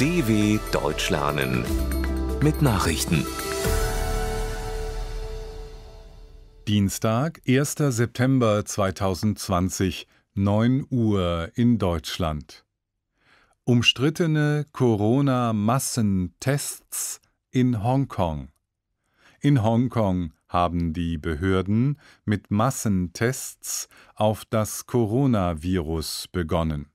DW Deutsch lernen mit Nachrichten. Dienstag, 1. September 2020, 9 Uhr in Deutschland. Umstrittene Corona-Massentests in Hongkong. In Hongkong haben die Behörden mit Massentests auf das Coronavirus begonnen.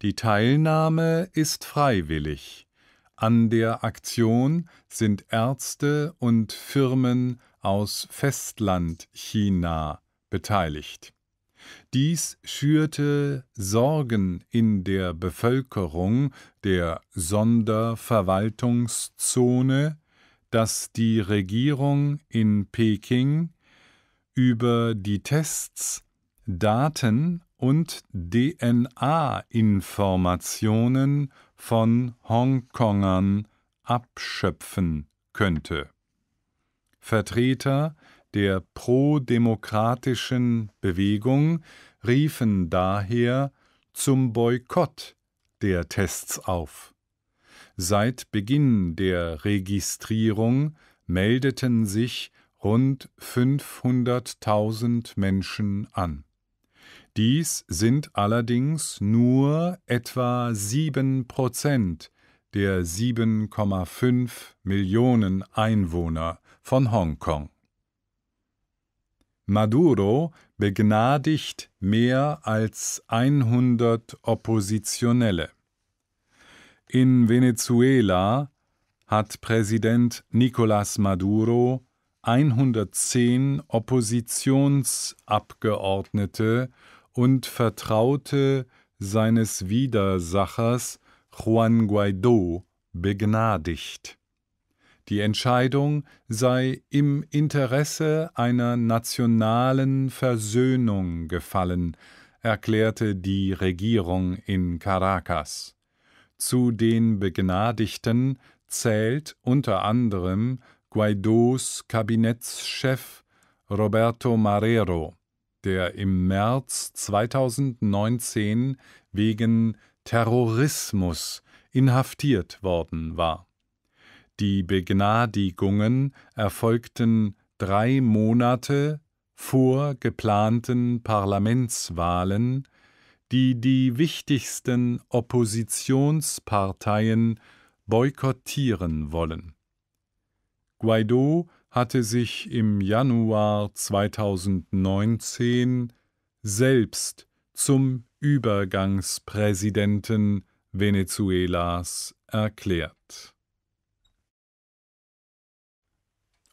Die Teilnahme ist freiwillig. An der Aktion sind Ärzte und Firmen aus Festlandchina beteiligt. Dies schürte Sorgen in der Bevölkerung der Sonderverwaltungszone, dass die Regierung in Peking über die Tests Daten und DNA-Informationen von Hongkongern abschöpfen könnte. Vertreter der prodemokratischen Bewegung riefen daher zum Boykott der Tests auf. Seit Beginn der Registrierung meldeten sich rund 500.000 Menschen an. Dies sind allerdings nur etwa 7 Prozent der 7,5 Millionen Einwohner von Hongkong. Maduro begnadigt mehr als 100 Oppositionelle. In Venezuela hat Präsident Nicolás Maduro 110 Oppositionsabgeordnete und Vertraute seines Widersachers Juan Guaido begnadigt. Die Entscheidung sei im Interesse einer nationalen Versöhnung gefallen, erklärte die Regierung in Caracas. Zu den Begnadigten zählt unter anderem Guaidos Kabinettschef Roberto Marrero der im März 2019 wegen Terrorismus inhaftiert worden war. Die Begnadigungen erfolgten drei Monate vor geplanten Parlamentswahlen, die die wichtigsten Oppositionsparteien boykottieren wollen. Guaido hatte sich im Januar 2019 selbst zum Übergangspräsidenten Venezuelas erklärt.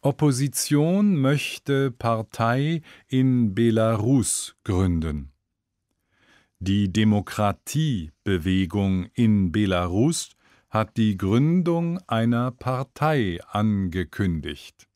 Opposition möchte Partei in Belarus gründen. Die Demokratiebewegung in Belarus hat die Gründung einer Partei angekündigt.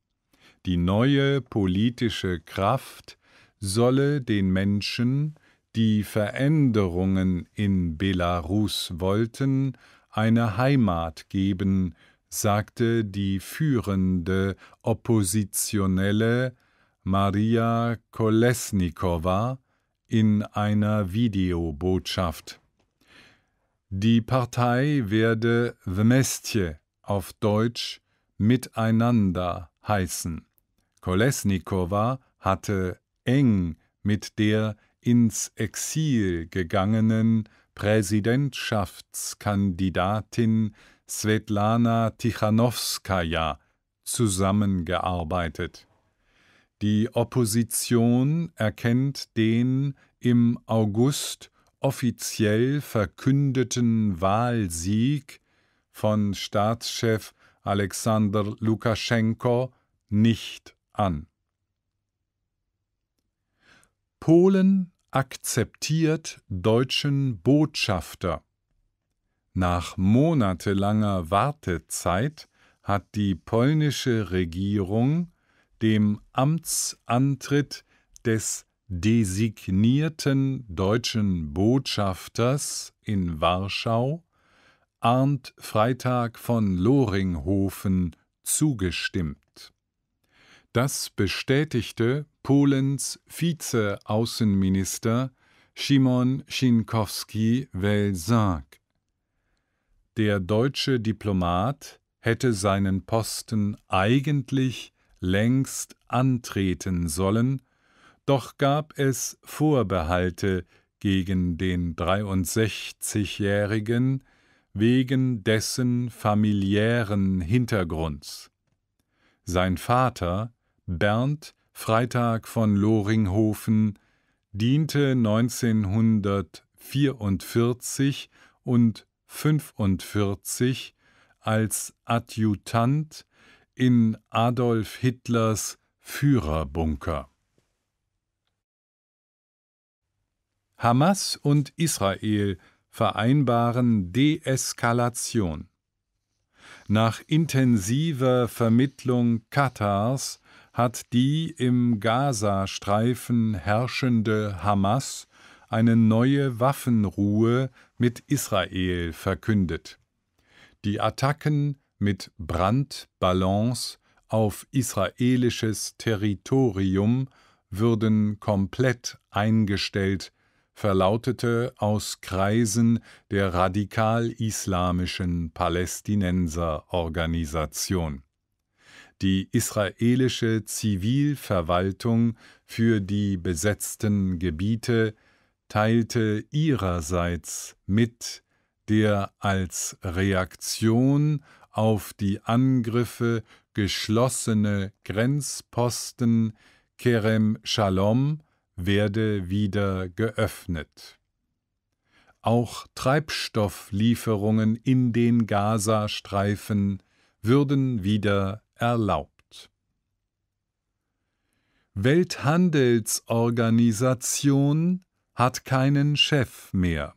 Die neue politische Kraft solle den Menschen, die Veränderungen in Belarus wollten, eine Heimat geben, sagte die führende Oppositionelle Maria Kolesnikova in einer Videobotschaft. Die Partei werde Vmestje auf Deutsch Miteinander heißen. Kolesnikowa hatte eng mit der ins Exil gegangenen Präsidentschaftskandidatin Svetlana Tichanowskaja zusammengearbeitet. Die Opposition erkennt den im August offiziell verkündeten Wahlsieg von Staatschef Alexander Lukaschenko nicht an. Polen akzeptiert deutschen Botschafter. Nach monatelanger Wartezeit hat die polnische Regierung dem Amtsantritt des designierten deutschen Botschafters in Warschau, Arndt Freitag von Loringhofen, zugestimmt. Das bestätigte Polens Vizeaußenminister Simon Schinkowski-Welsank. Der deutsche Diplomat hätte seinen Posten eigentlich längst antreten sollen, doch gab es Vorbehalte gegen den 63-Jährigen wegen dessen familiären Hintergrunds. Sein Vater Bernd Freitag von Loringhofen diente 1944 und 45 als Adjutant in Adolf Hitlers Führerbunker. Hamas und Israel vereinbaren Deeskalation. Nach intensiver Vermittlung Katars hat die im Gaza-Streifen herrschende Hamas eine neue Waffenruhe mit Israel verkündet. Die Attacken mit Brandballons auf israelisches Territorium würden komplett eingestellt, verlautete aus Kreisen der radikal-islamischen Palästinenserorganisation die israelische Zivilverwaltung für die besetzten Gebiete teilte ihrerseits mit, der als Reaktion auf die Angriffe geschlossene Grenzposten Kerem Shalom werde wieder geöffnet. Auch Treibstofflieferungen in den Gazastreifen würden wieder erlaubt. Welthandelsorganisation hat keinen Chef mehr.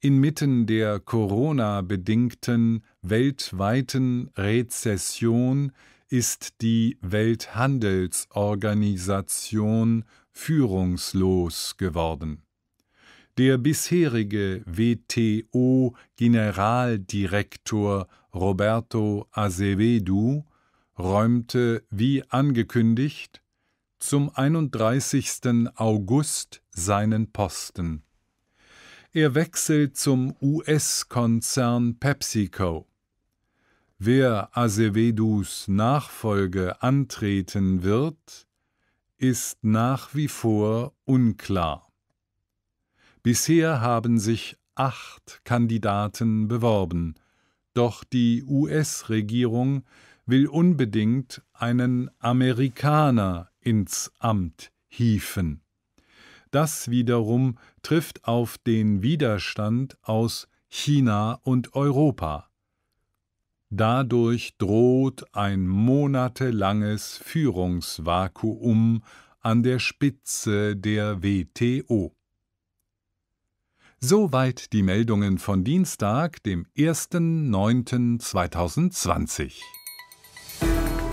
Inmitten der Corona-bedingten weltweiten Rezession ist die Welthandelsorganisation führungslos geworden. Der bisherige WTO-Generaldirektor Roberto Azevedo räumte, wie angekündigt, zum 31. August seinen Posten. Er wechselt zum US-Konzern PepsiCo. Wer Azevedus Nachfolge antreten wird, ist nach wie vor unklar. Bisher haben sich acht Kandidaten beworben, doch die US-Regierung will unbedingt einen Amerikaner ins Amt hieven. Das wiederum trifft auf den Widerstand aus China und Europa. Dadurch droht ein monatelanges Führungsvakuum an der Spitze der WTO. Soweit die Meldungen von Dienstag, dem 01.09.2020